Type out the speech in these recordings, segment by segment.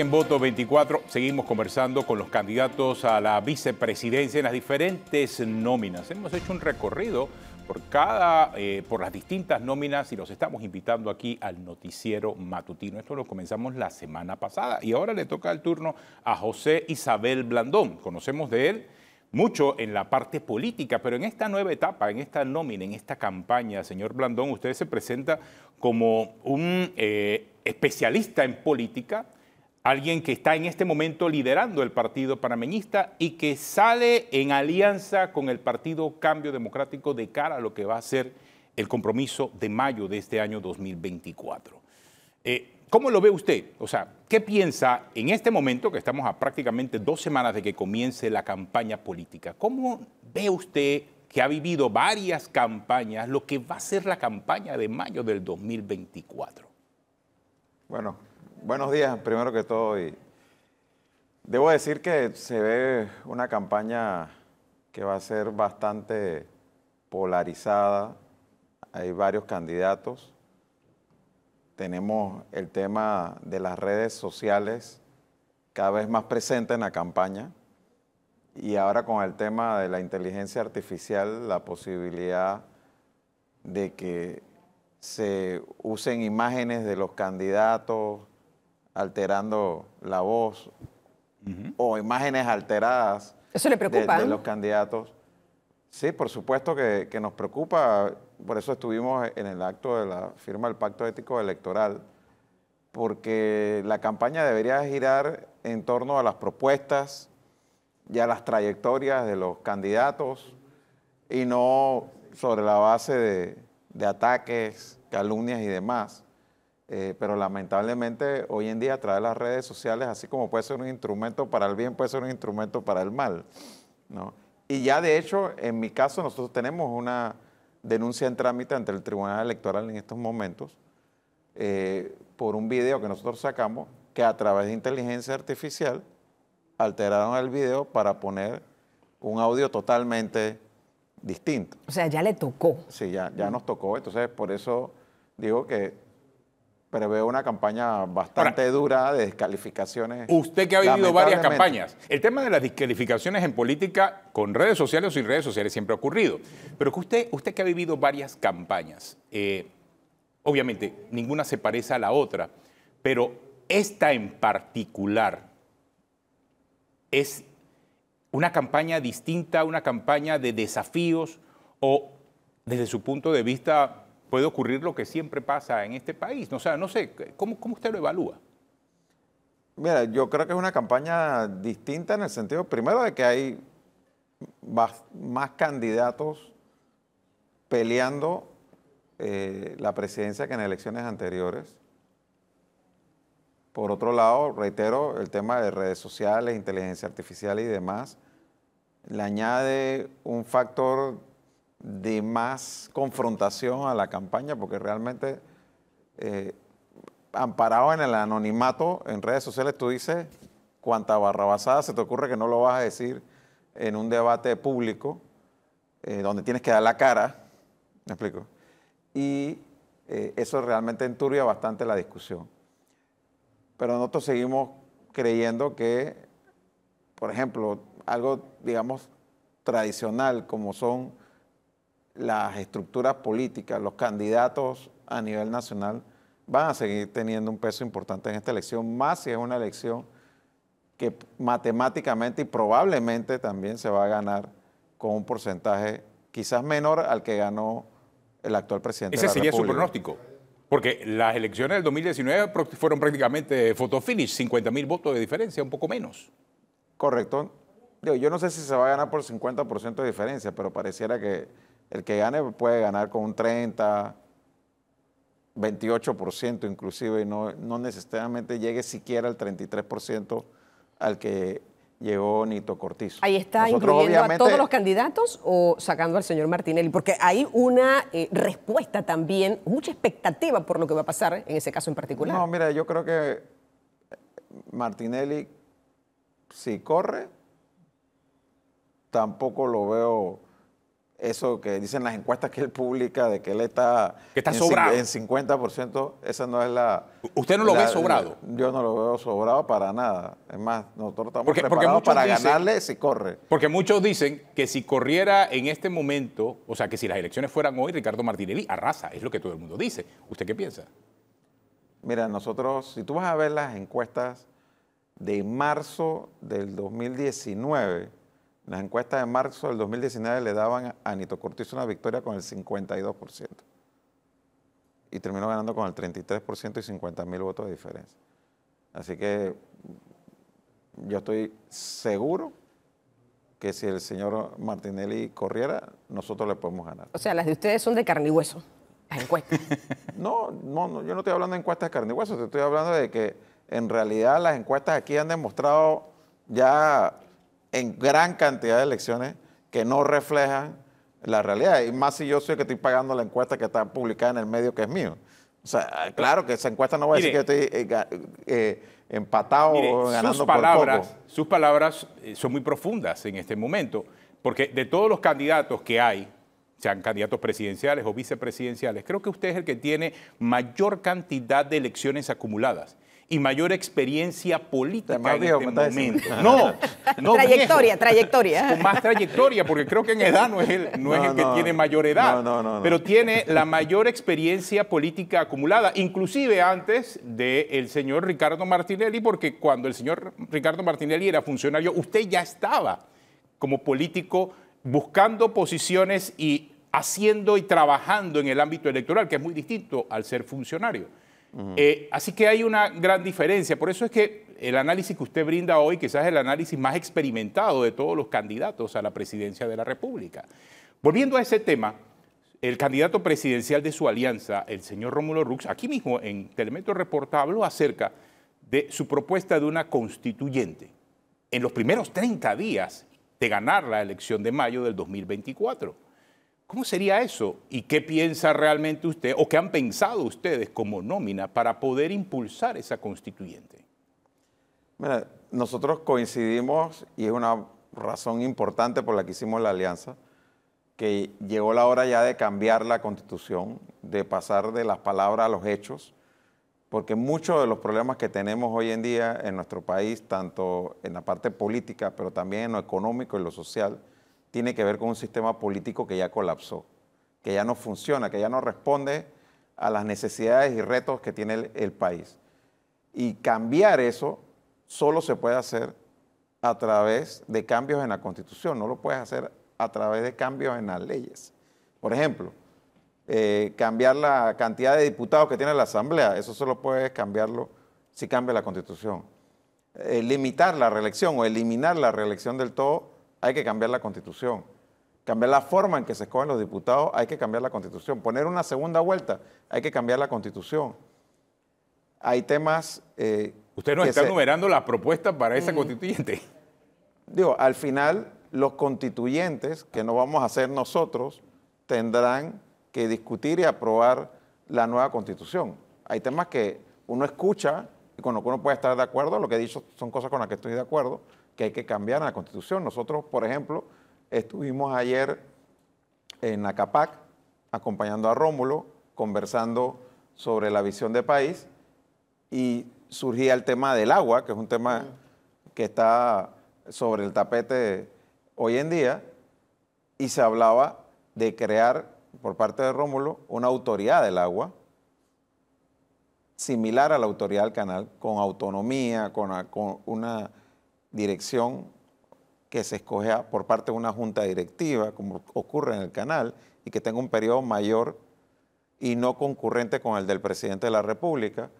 en Voto 24 seguimos conversando con los candidatos a la vicepresidencia en las diferentes nóminas. Hemos hecho un recorrido por cada, eh, por las distintas nóminas y los estamos invitando aquí al noticiero matutino. Esto lo comenzamos la semana pasada y ahora le toca el turno a José Isabel Blandón. Conocemos de él mucho en la parte política, pero en esta nueva etapa, en esta nómina, en esta campaña, señor Blandón, usted se presenta como un eh, especialista en política alguien que está en este momento liderando el partido panameñista y que sale en alianza con el partido Cambio Democrático de cara a lo que va a ser el compromiso de mayo de este año 2024. Eh, ¿Cómo lo ve usted? O sea, ¿qué piensa en este momento, que estamos a prácticamente dos semanas de que comience la campaña política? ¿Cómo ve usted que ha vivido varias campañas, lo que va a ser la campaña de mayo del 2024? Bueno, Buenos días, primero que todo. debo decir que se ve una campaña que va a ser bastante polarizada. Hay varios candidatos. Tenemos el tema de las redes sociales cada vez más presente en la campaña. Y ahora con el tema de la inteligencia artificial, la posibilidad de que se usen imágenes de los candidatos, alterando la voz o imágenes alteradas le de, ¿eh? los candidatos. Sí, por supuesto que, nos preocupa, por eso estuvimos en el acto de la firma del Pacto Ético Electoral, porque la campaña debería girar en torno a las propuestas y a las trayectorias de los candidatos y no sobre la base de ataques, calumnias y demás. Eh, pero lamentablemente hoy en día a través de las redes sociales, así como puede ser un instrumento para el bien, puede ser un instrumento para el mal. ¿no? Y ya de hecho, en mi caso, nosotros tenemos una denuncia en trámite ante el Tribunal Electoral en estos momentos eh, por un video que nosotros sacamos que a través de inteligencia artificial alteraron el video para poner un audio totalmente distinto. O sea, ya le tocó. Sí, ya, ya nos tocó. Entonces, por eso digo que preveo una campaña bastante dura de descalificaciones. Usted que ha vivido varias campañas, el tema de las descalificaciones en política con redes sociales o sin redes sociales siempre ha ocurrido, pero que usted, usted que ha vivido varias campañas, eh, obviamente ninguna se parece a la otra, pero esta en particular es una campaña distinta, una campaña de desafíos o desde su punto de vista puede ocurrir lo que siempre pasa en este país. O sea, no sé, ¿cómo, usted lo evalúa? Mira, yo creo que es una campaña distinta en el sentido, primero, de que hay más, candidatos peleando eh, la presidencia que en elecciones anteriores. Por otro lado, reitero, el tema de redes sociales, inteligencia artificial y demás, le añade un factor de más confrontación a la campaña, porque realmente eh, amparado en el anonimato, en redes sociales tú dices cuanta barrabasada se te ocurre que no lo vas a decir en un debate público, eh, donde tienes que dar la cara, me explico, y eh, eso realmente enturbia bastante la discusión. Pero nosotros seguimos creyendo que, por ejemplo, algo, digamos, tradicional como son las estructuras políticas, los candidatos a nivel nacional van a seguir teniendo un peso importante en esta elección, más si es una elección que matemáticamente y probablemente también se va a ganar con un porcentaje quizás menor al que ganó el actual presidente. Ese de la sería su pronóstico, porque las elecciones del 2019 fueron prácticamente finish, 50 mil votos de diferencia, un poco menos. Correcto. Yo no sé si se va a ganar por 50% de diferencia, pero pareciera que el que gane puede ganar con un 30, 28% inclusive, y no, necesariamente llegue siquiera al 33% al que llegó Nito Cortizo. Ahí está, incluyendo a todos los candidatos o sacando al señor Martinelli, porque hay una eh, respuesta también, mucha expectativa por lo que va a pasar en ese caso en particular. No, mira, yo creo que eh, Martinelli, si corre, tampoco lo veo eso que dicen las encuestas que él publica de que él está, que está en, sobrado. en 50%, esa no es la... ¿Usted no lo ve sobrado? yo no lo veo sobrado para nada. Es más, nosotros estamos porque, preparados para ganarle si corre. Porque muchos dicen que si corriera en este momento, o sea, que si las elecciones fueran hoy, Ricardo Martinelli arrasa, es lo que todo el mundo dice. ¿Usted qué piensa? Mira, nosotros, si tú vas a ver las encuestas de marzo del 2019 las encuestas de marzo del 2019 le daban a Nito Cortiz una victoria con el 52%. Y terminó ganando con el 33% y 50.000 votos de diferencia. Así que yo estoy seguro que si el señor Martinelli corriera, nosotros le podemos ganar. O sea, las de ustedes son de carne y hueso, las encuestas. no, no, yo no estoy hablando de encuestas de carne y hueso, estoy hablando de que en realidad las encuestas aquí han demostrado ya en gran cantidad de elecciones que no reflejan la realidad. Y más si yo soy el que estoy pagando la encuesta que está publicada en el medio que es mío. O sea, ah, claro que esa encuesta no va a decir que estoy eh, eh, empatado o ganando palabras, Sus palabras eh, son muy profundas en este momento, porque de todos los candidatos que hay, sean candidatos presidenciales o vicepresidenciales, creo que usted es el que tiene mayor cantidad de elecciones acumuladas y mayor experiencia política en este momento. No, trayectoria, trayectoria. Con más trayectoria, porque creo que en edad no es el, que tiene mayor edad, no, pero tiene la mayor experiencia política acumulada, inclusive antes del señor Ricardo Martinelli, porque cuando el señor Ricardo Martinelli era funcionario, usted ya estaba como político buscando posiciones y haciendo y trabajando en el ámbito electoral, que es muy distinto al ser funcionario. Eh, así que hay una gran diferencia. Por eso es que el análisis que usted brinda hoy quizás es el análisis más experimentado de todos los candidatos a la presidencia de la República. Volviendo a ese tema, el candidato presidencial de su alianza, el señor Rómulo Rux, aquí mismo en Telemetro Reporta habló acerca de su propuesta de una constituyente en los primeros 30 días de ganar la elección de mayo del 2024. ¿Cómo sería eso? ¿Y qué piensa realmente usted o qué han pensado ustedes como nómina para poder impulsar esa constituyente? Mira, nosotros coincidimos y es una razón importante por la que hicimos la alianza, que llegó la hora ya de cambiar la constitución, de pasar de las palabras a los hechos, porque muchos de los problemas que tenemos hoy en día en nuestro país, tanto en la parte política, pero también en lo económico y lo social, tiene que ver con un sistema político que ya colapsó, que ya no funciona, que ya no responde a las necesidades y retos que tiene el, país. Y cambiar eso solo se puede hacer a través de cambios en la constitución, no lo puedes hacer a través de cambios en las leyes. Por ejemplo, eh, cambiar la cantidad de diputados que tiene la Asamblea, eso solo puedes cambiarlo si cambia la constitución. Eh, limitar la reelección o eliminar la reelección del todo hay que cambiar la constitución. Cambiar la forma en que se escogen los diputados, hay que cambiar la constitución. Poner una segunda vuelta, hay que cambiar la constitución. Hay temas... Eh, Usted no está enumerando las propuestas para esa mm. constituyente. Digo, al final los constituyentes, que no vamos a ser nosotros, tendrán que discutir y aprobar la nueva constitución. Hay temas que uno escucha y con lo que uno puede estar de acuerdo, lo que he dicho son cosas con las que estoy de acuerdo, que hay que cambiar en la Constitución. Nosotros, por ejemplo, estuvimos ayer en Acapac acompañando a Rómulo, conversando sobre la visión de país y surgía el tema del agua, que es un tema que está sobre el tapete hoy en día, y se hablaba de crear por parte de Rómulo una autoridad del agua similar a la autoridad del canal, con autonomía, con una dirección que se escoge por parte de una junta directiva, como ocurre en el canal, y que tenga un periodo mayor y no concurrente con el del presidente de la República.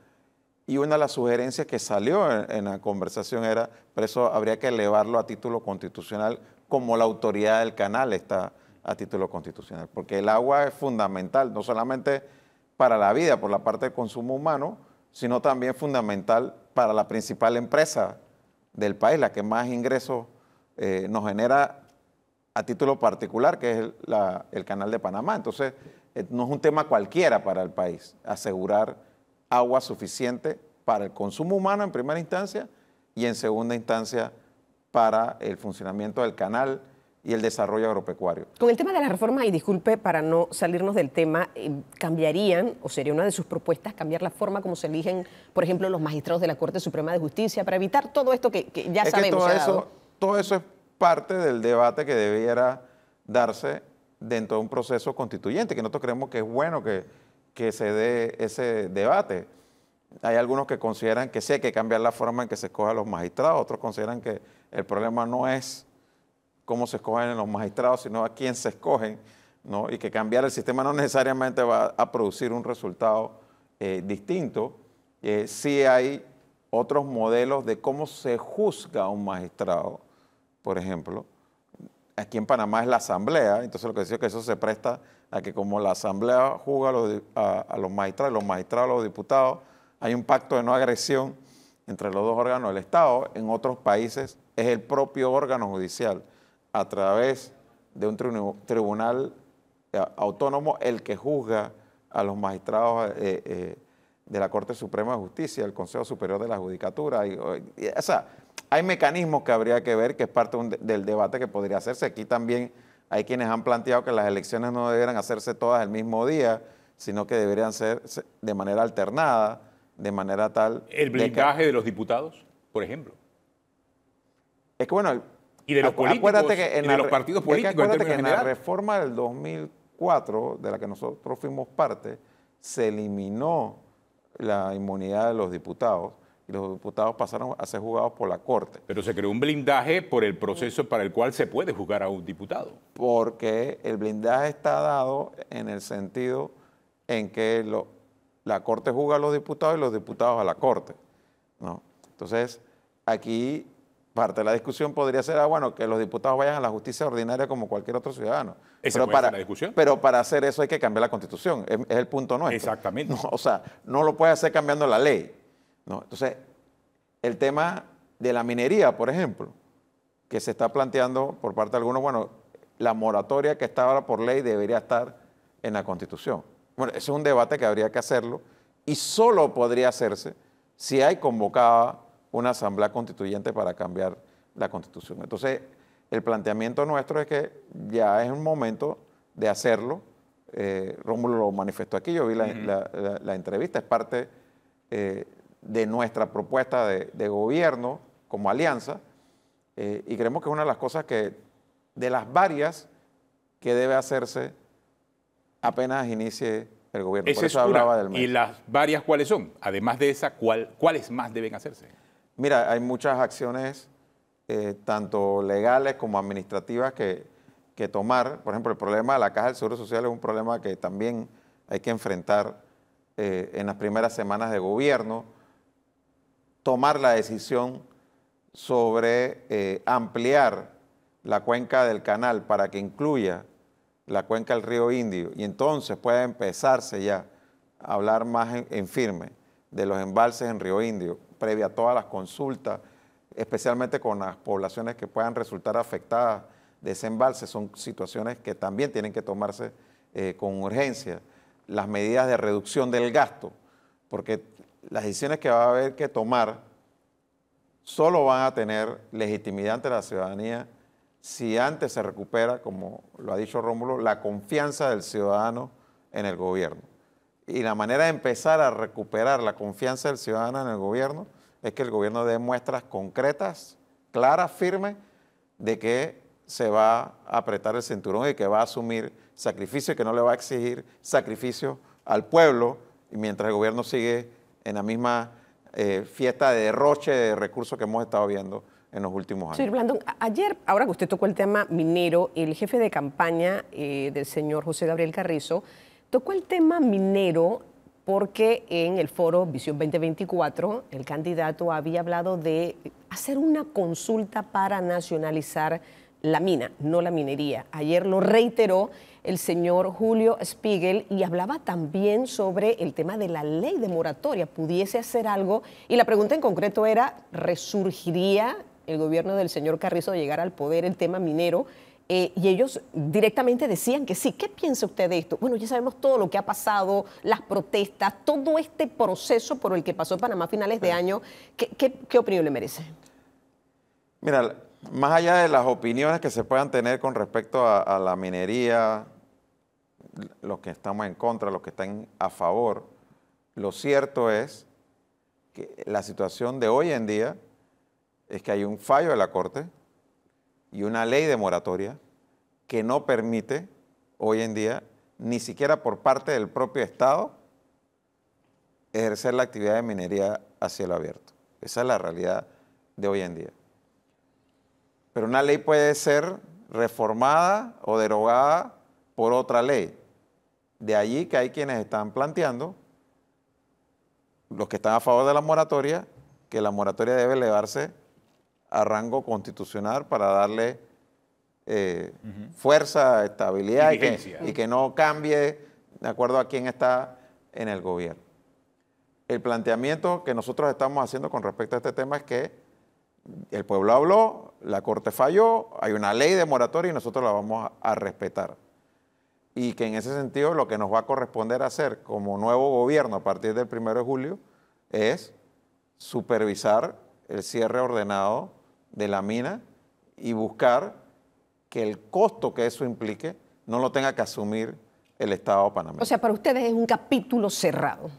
Y una de las sugerencias que salió en, en la conversación era, por eso habría que elevarlo a título constitucional, como la autoridad del canal está a título constitucional, porque el agua es fundamental, no solamente para la vida, por la parte del consumo humano, sino también fundamental para la principal empresa del país, la que más ingresos eh, nos genera a título particular, que es el, canal de Panamá. Entonces, eh, no es un tema cualquiera para el país asegurar agua suficiente para el consumo humano en primera instancia y en segunda instancia para el funcionamiento del canal y el desarrollo agropecuario. Con el tema de las reformas, y disculpe para no salirnos del tema, eh, ¿cambiarían o sería una de sus propuestas cambiar la forma como se eligen, por ejemplo, los magistrados de la Corte Suprema de Justicia para evitar todo esto que, ya sabemos? Que todo, eso, todo eso es parte del debate que debiera darse dentro de un proceso constituyente, que nosotros creemos que es bueno que, que se dé ese debate. Hay algunos que consideran que sí hay que cambiar la forma en que se escojan los magistrados, otros consideran que el problema no es cómo se escogen los magistrados, sino a quién se escogen, ¿no? y que cambiar el sistema no necesariamente va a producir un resultado eh, distinto. Si eh, sí hay otros modelos de cómo se juzga a un magistrado, por ejemplo. Aquí en Panamá es la asamblea, entonces lo que decía es que eso se presta a que como la asamblea juzga a los, magistrados, los magistrados los diputados, hay un pacto de no agresión entre los dos órganos del Estado. En otros países es el propio órgano judicial a través de un tribunal eh, autónomo el que juzga a los magistrados eh, eh, de la Corte Suprema de Justicia, el Consejo Superior de la Judicatura. Y, o sea, hay mecanismos que habría que ver, que es parte del debate que podría hacerse. Aquí también hay quienes han planteado que las elecciones no deberían hacerse todas el mismo día, sino que deberían ser de manera alternada, de manera tal... ¿El blindaje de, de los diputados, por ejemplo? Es que bueno, y de los políticos en y de los partidos políticos. que acuérdate en que en la reforma del 2004, de la que nosotros fuimos parte, se eliminó la inmunidad de los diputados y los diputados pasaron a ser juzgados por la Corte. Pero se creó un blindaje por el proceso para el cual se puede juzgar a un diputado. Porque el blindaje está dado en el sentido en que la Corte juzga a los diputados y los diputados a la Corte. ¿no? Entonces, aquí parte de la discusión podría ser, ah, bueno, que los diputados vayan a la justicia ordinaria como cualquier otro ciudadano. pero, para, pero para hacer eso hay que cambiar la constitución, es, el punto nuestro. Exactamente. o sea, no lo puede hacer cambiando la ley. No, entonces, el tema de la minería, por ejemplo, que se está planteando por parte de algunos, bueno, la moratoria que está ahora por ley debería estar en la constitución. Bueno, ese es un debate que habría que hacerlo y solo podría hacerse si hay convocada una asamblea constituyente para cambiar la constitución. Entonces, el planteamiento nuestro es que ya es un momento de hacerlo. Eh, Rómulo lo manifestó aquí, yo vi la, entrevista, es parte eh, de nuestra propuesta de, gobierno como alianza eh, y creemos que es una de las cosas que, de las varias que debe hacerse apenas inicie el gobierno. hablaba del ¿Y las varias cuáles son? Además de esa, ¿cuáles más deben hacerse? Mira, hay muchas acciones, eh, tanto legales como administrativas, que, tomar. Por ejemplo, el problema de la Caja del Seguro Social es un problema que también hay que enfrentar eh, en las primeras semanas de gobierno. Tomar la decisión sobre eh, ampliar la cuenca del canal para que incluya la cuenca del río Indio y entonces puede empezarse ya a hablar más en firme de los embalses en río Indio previa a todas las consultas, especialmente con las poblaciones que puedan resultar afectadas de ese embalse. Son situaciones que también tienen que tomarse eh, con urgencia. Las medidas de reducción del gasto, porque las decisiones que va a haber que tomar solo van a tener legitimidad ante la ciudadanía si antes se recupera, como lo ha dicho Rómulo, la confianza del ciudadano en el gobierno y la manera de empezar a recuperar la confianza del ciudadano en el gobierno es que el gobierno dé muestras concretas, claras, firmes, de que se va a apretar el cinturón y que va a asumir sacrificio y que no le va a exigir sacrificio al pueblo, y mientras el gobierno sigue en la misma eh, fiesta de derroche de recursos que hemos estado viendo en los últimos años. Señor Blandón, ayer, ahora que usted tocó el tema minero, el jefe de campaña eh, del señor José Gabriel Carrizo Tocó el tema minero porque en el foro Visión 2024 el candidato había hablado de hacer una consulta para nacionalizar la mina, no la minería. Ayer lo reiteró el señor Julio Spiegel y hablaba también sobre el tema de la ley de moratoria, pudiese hacer algo. Y la pregunta en concreto era, ¿resurgiría el gobierno del señor Carrizo de llegar al poder el tema minero? Eh, y ellos directamente decían que sí. ¿Qué piensa usted de esto? Bueno, ya sabemos todo lo que ha pasado, las protestas, todo este proceso por el que pasó Panamá a finales de año. ¿Qué, opinión le merece? Mira, más allá de las opiniones que se puedan tener con respecto a, a la minería, los que estamos en contra, los que están a favor, lo cierto es que la situación de hoy en día es que hay un fallo de la Corte, y una ley de moratoria que no permite hoy en día, ni siquiera por parte del propio Estado, ejercer la actividad de minería a cielo abierto. Esa es la realidad de hoy en día. Pero una ley puede ser reformada o derogada por otra ley. De allí que hay quienes están planteando, los que están a favor de la moratoria, que la moratoria debe elevarse a rango constitucional para darle eh, fuerza, estabilidad y, que, no cambie de acuerdo a quién está en el gobierno. El planteamiento que nosotros estamos haciendo con respecto a este tema es que el pueblo habló, la Corte falló, hay una ley de moratoria y nosotros la vamos a respetar. Y que en ese sentido lo que nos va a corresponder hacer como nuevo gobierno a partir del 1 de julio es supervisar el cierre ordenado de la mina y buscar que el costo que eso implique no lo tenga que asumir el Estado Panamá. O sea, para ustedes es un capítulo cerrado.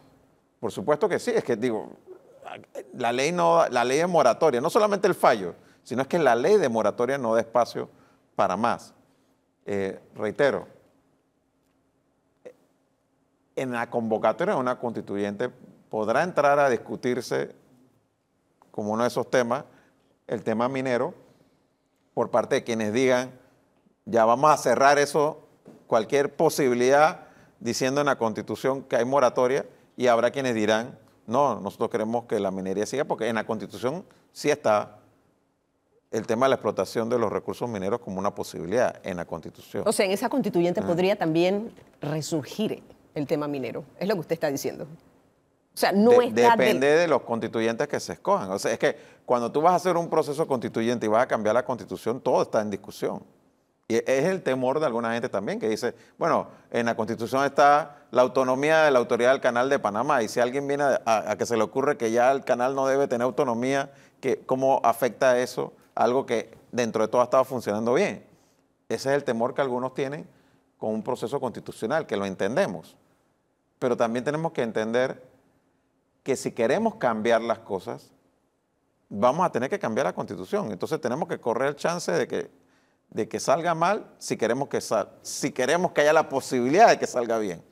Por supuesto que sí, es que digo, la ley, no, la ley es moratoria, no solamente el fallo, sino es que la ley de moratoria no da espacio para más. Eh, reitero, en la convocatoria de una constituyente podrá entrar a discutirse como uno de esos temas el tema minero por parte de quienes digan, ya vamos a cerrar eso, cualquier posibilidad, diciendo en la Constitución que hay moratoria, y habrá quienes dirán, no, nosotros queremos que la minería siga, porque en la Constitución sí está el tema de la explotación de los recursos mineros como una posibilidad en la Constitución. O sea, en esa constituyente podría también resurgir el tema minero, es lo que usted está diciendo. O sea, no de, está Depende de... los constituyentes que se escojan. O sea, es que cuando tú vas a hacer un proceso constituyente y vas a cambiar la constitución, todo está en discusión. Y e-, es el temor de alguna gente también que dice, bueno, en la constitución está la autonomía de la autoridad del canal de Panamá y si alguien viene a, que se le ocurre que ya el canal no debe tener autonomía, que, ¿cómo afecta eso? Algo que dentro de todo ha estado funcionando bien. Ese es el temor que algunos tienen con un proceso constitucional, que lo entendemos. Pero también tenemos que entender que si queremos cambiar las cosas, vamos a tener que cambiar la constitución. Entonces tenemos que correr el chance de que, de que salga mal si queremos que, si queremos que haya la posibilidad de que salga bien.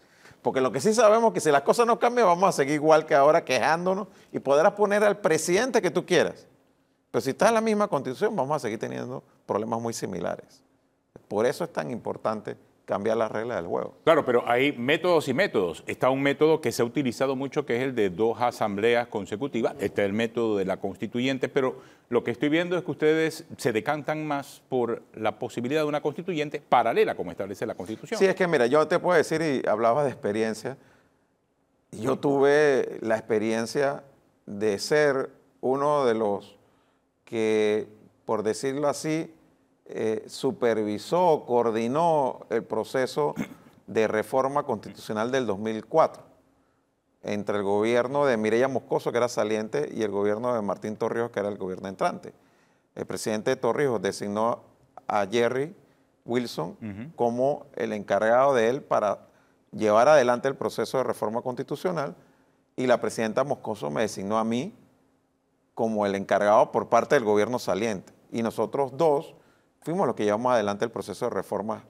Porque lo que sí sabemos es que si las cosas no cambian, vamos a seguir igual que ahora quejándonos y podrás poner al presidente que tú quieras. Pero si está en la misma constitución, vamos a seguir teniendo problemas muy similares. Por eso es tan importante cambiar las reglas del juego. Claro, pero hay métodos y métodos. Está un método que se ha utilizado mucho, que es el de dos asambleas consecutivas. Este es el método de la constituyente, pero lo que estoy viendo es que ustedes se decantan más por la posibilidad de una constituyente paralela, como establece la Constitución. Sí, es que mira, yo te puedo decir, y hablaba de experiencia, yo tuve la experiencia de ser uno de los que, por decirlo así, eh, supervisó, coordinó el proceso de reforma constitucional del 2004 entre el gobierno de Mireya Moscoso, que era saliente, y el gobierno de Martín Torrijos, que era el gobierno entrante. El presidente Torrijos designó a Jerry Wilson como el encargado de él para llevar adelante el proceso de reforma constitucional y la presidenta Moscoso me designó a mí como el encargado por parte del gobierno saliente. Y nosotros dos fuimos los que llevamos adelante el proceso de reforma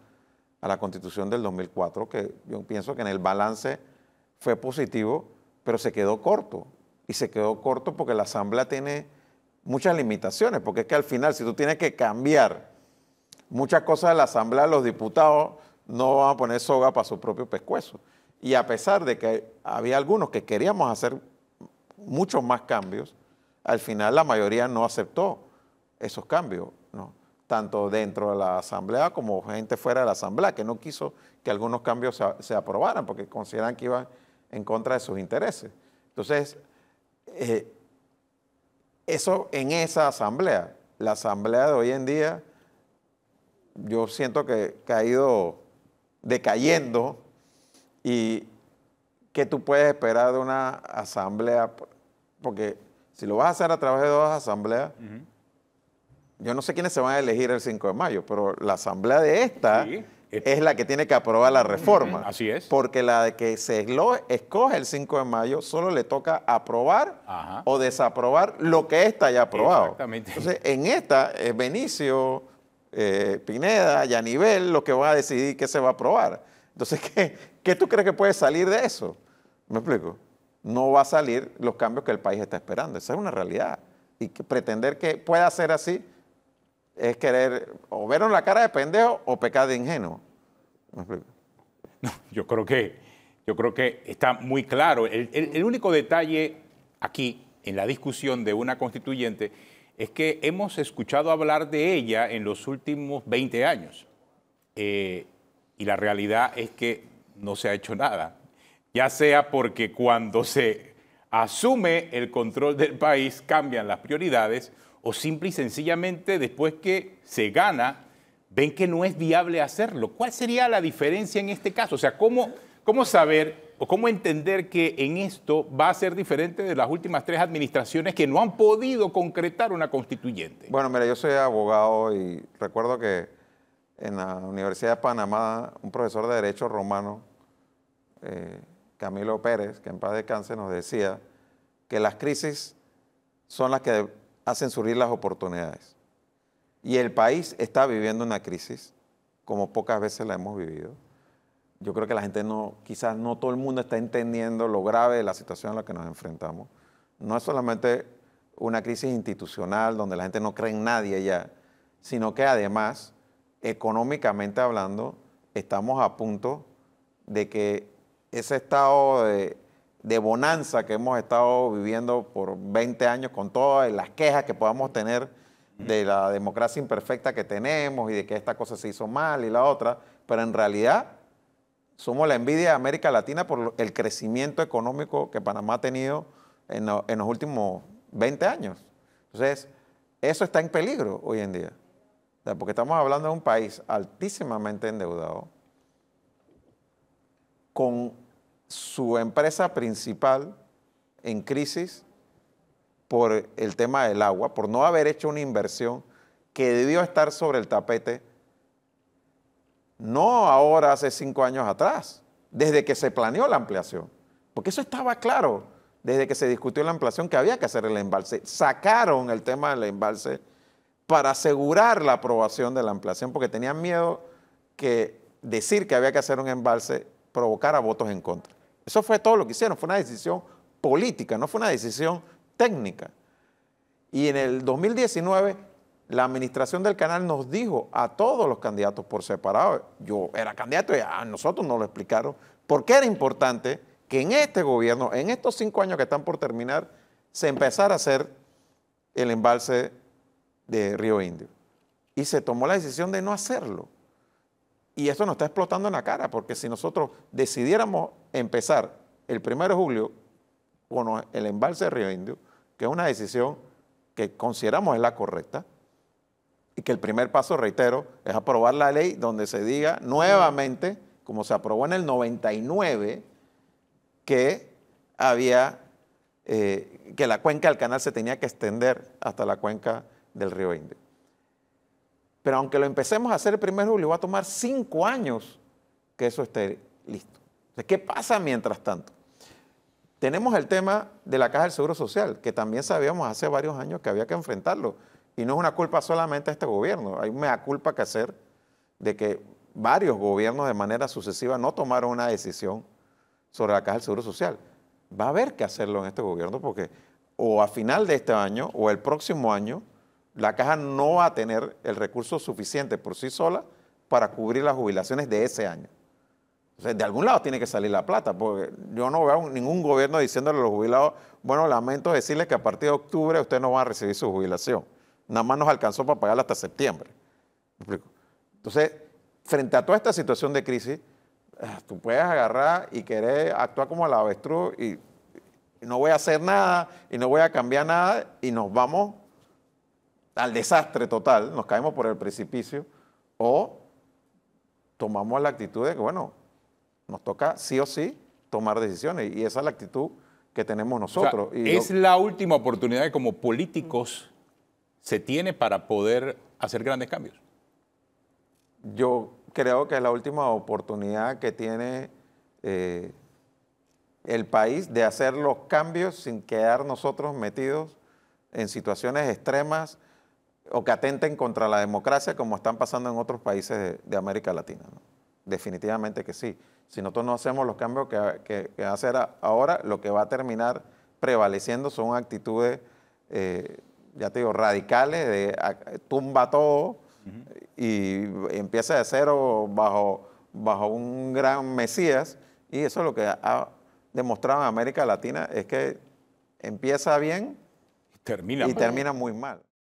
a la Constitución del 2004, que yo pienso que en el balance fue positivo, pero se quedó corto. Y se quedó corto porque la Asamblea tiene muchas limitaciones, porque es que al final, si tú tienes que cambiar muchas cosas de la Asamblea, los diputados no van a poner soga para su propio pescuezo. Y a pesar de que había algunos que queríamos hacer muchos más cambios, al final la mayoría no aceptó esos cambios tanto dentro de la Asamblea como gente fuera de la Asamblea, que no quiso que algunos cambios se, aprobaran porque consideran que iban en contra de sus intereses. Entonces, eh, eso en esa Asamblea, la Asamblea de hoy en día, yo siento que, ha ido decayendo y que tú puedes esperar de una asamblea, porque si lo vas a hacer a través de dos asambleas, yo no sé quiénes se van a elegir el 5 de mayo, pero la asamblea de esta eh, es la que tiene que aprobar la reforma. Así es. Porque la que se escoge el 5 de mayo solo le toca aprobar o desaprobar lo que esta haya aprobado. Exactamente. Entonces, en esta, eh, Benicio, eh, Pineda, Yanivel, lo que van a decidir qué se va a aprobar. Entonces, ¿qué, tú crees que puede salir de eso? ¿Me explico? No va a salir los cambios que el país está esperando. Esa es una realidad. Y pretender que pueda ser así es querer o veron la cara de pendejo o pecar de ingenuo. yo creo que, yo creo que está muy claro. El, único detalle aquí, en la discusión de una constituyente, es que hemos escuchado hablar de ella en los últimos 20 años. Eh, y la realidad es que no se ha hecho nada. Ya sea porque cuando se asume el control del país cambian las prioridades o simple y sencillamente después que se gana, ven que no es viable hacerlo. ¿Cuál sería la diferencia en este caso? O sea, ¿cómo, cómo saber o cómo entender que en esto va a ser diferente de las últimas tres administraciones que no han podido concretar una constituyente? Bueno, mira, yo soy abogado y recuerdo que en la Universidad de Panamá un profesor de Derecho Romano, eh, Camilo Pérez, que en paz descanse, nos decía que las crisis son las que hacen surgir las oportunidades. Y el país está viviendo una crisis como pocas veces la hemos vivido. Yo creo que la gente no, quizás no todo el mundo está entendiendo lo grave de la situación a la que nos enfrentamos. No es solamente una crisis institucional donde la gente no cree en nadie ya, sino que además, económicamente hablando, estamos a punto de que ese estado de de bonanza que hemos estado viviendo por 20 años con todas las quejas que podamos tener de la democracia imperfecta que tenemos y de que esta cosa se hizo mal y la otra, pero en realidad somos la envidia de América Latina por el crecimiento económico que Panamá ha tenido en, los últimos 20 años. Entonces, eso está en peligro hoy en día, porque estamos hablando de un país altísimamente endeudado, con su empresa principal en crisis por el tema del agua, por no haber hecho una inversión que debió estar sobre el tapete, no ahora, hace cinco años atrás, desde que se planeó la ampliación, porque eso estaba claro, desde que se discutió la ampliación que había que hacer el embalse. Sacaron el tema del embalse para asegurar la aprobación de la ampliación, porque tenían miedo que decir que había que hacer un embalse provocara votos en contra. Eso fue todo lo que hicieron, fue una decisión política, no fue una decisión técnica. Y en el 2019 la administración del canal nos dijo a todos los candidatos por separado, yo era candidato y a nosotros nos lo explicaron, porque era importante que en este gobierno, en estos cinco años que están por terminar, se empezara a hacer el embalse de Río Indio. Y se tomó la decisión de no hacerlo. Y esto nos está explotando en la cara, porque si nosotros decidiéramos empezar el 1 de julio con el embalse del Río Indio, que es una decisión que consideramos es la correcta, y que el primer paso, reitero, es aprobar la ley donde se diga nuevamente, como se aprobó en el 99, que había eh, que la cuenca del canal se tenía que extender hasta la cuenca del río Indio. Pero aunque lo empecemos a hacer el 1 de julio, va a tomar cinco años que eso esté listo. ¿Qué pasa mientras tanto? Tenemos el tema de la Caja del Seguro Social, que también sabíamos hace varios años que había que enfrentarlo. Y no es una culpa solamente de este gobierno, hay una culpa que hacer de que varios gobiernos de manera sucesiva no tomaron una decisión sobre la Caja del Seguro Social. Va a haber que hacerlo en este gobierno porque o a final de este año o el próximo año la caja no va a tener el recurso suficiente por sí sola para cubrir las jubilaciones de ese año. O de algún lado tiene que salir la plata, porque yo no veo ningún gobierno diciéndole a los jubilados, bueno, lamento decirles que a partir de octubre ustedes no van a recibir su jubilación. Nada más nos alcanzó para pagarla hasta septiembre. Entonces, frente a toda esta situación de crisis, eh, tú puedes agarrar y querer actuar como la avestruz y no voy a hacer nada y no voy a cambiar nada y nos vamos al desastre total, nos caemos por el precipicio, o tomamos la actitud de que, bueno, nos toca sí o sí tomar decisiones. Y esa es la actitud que tenemos nosotros. es la última oportunidad que como políticos se tiene para poder hacer grandes cambios. Yo creo que es la última oportunidad que tiene eh, el país de hacer los cambios sin quedar nosotros metidos en situaciones extremas o que atenten contra la democracia como están pasando en otros países de, América Latina. Definitivamente que sí. Si nosotros no hacemos los cambios que, que, que hacer ahora, lo que va a terminar prevaleciendo son actitudes, eh, ya te digo, radicales, de ah, tumba todo y, empieza de cero bajo, bajo un gran Mesías. Y eso es lo que ha demostrado en América Latina, es que empieza bien y termina muy mal.